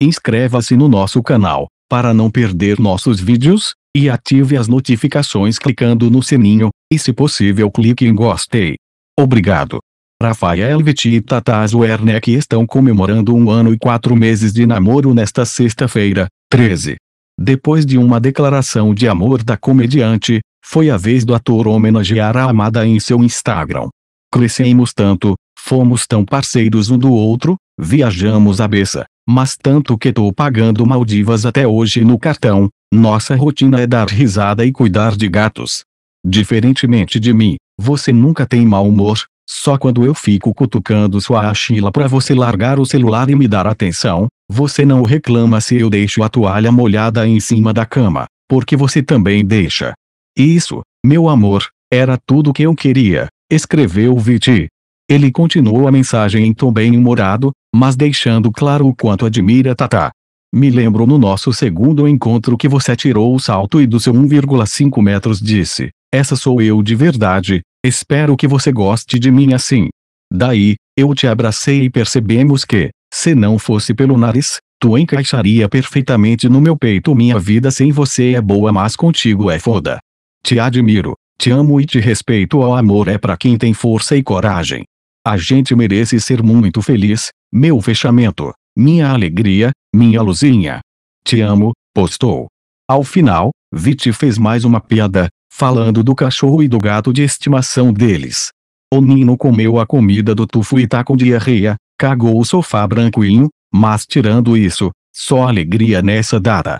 Inscreva-se no nosso canal, para não perder nossos vídeos, e ative as notificações clicando no sininho, e se possível clique em gostei. Obrigado. Rafael Viti e Tata Werneck estão comemorando um ano e quatro meses de namoro nesta sexta-feira, 13. Depois de uma declaração de amor da comediante, foi a vez do ator homenagear a amada em seu Instagram. Crescemos tanto, fomos tão parceiros um do outro, viajamos a beça mas tanto que tô pagando Maldivas até hoje no cartão, nossa rotina é dar risada e cuidar de gatos. Diferentemente de mim, você nunca tem mau humor, só quando eu fico cutucando sua axila para você largar o celular e me dar atenção, você não reclama se eu deixo a toalha molhada em cima da cama, porque você também deixa. Isso, meu amor, era tudo que eu queria, escreveu Viti, ele continuou a mensagem em tom bem humorado, mas deixando claro o quanto admira Tata. Me lembro no nosso segundo encontro que você tirou o salto e do seu 1,5 metros disse: Essa sou eu de verdade, espero que você goste de mim assim. Daí, eu te abracei e percebemos que, se não fosse pelo nariz, tu encaixaria perfeitamente no meu peito. Minha vida sem você é boa, mas contigo é foda. Te admiro, te amo e te respeito. O amor é para quem tem força e coragem. A gente merece ser muito feliz, meu fechamento, minha alegria, minha luzinha. Te amo, postou. Ao final, Vit fez mais uma piada, falando do cachorro e do gato de estimação deles. O Nino comeu a comida do tufo e tá com diarreia, cagou o sofá branquinho, mas tirando isso, só alegria nessa data.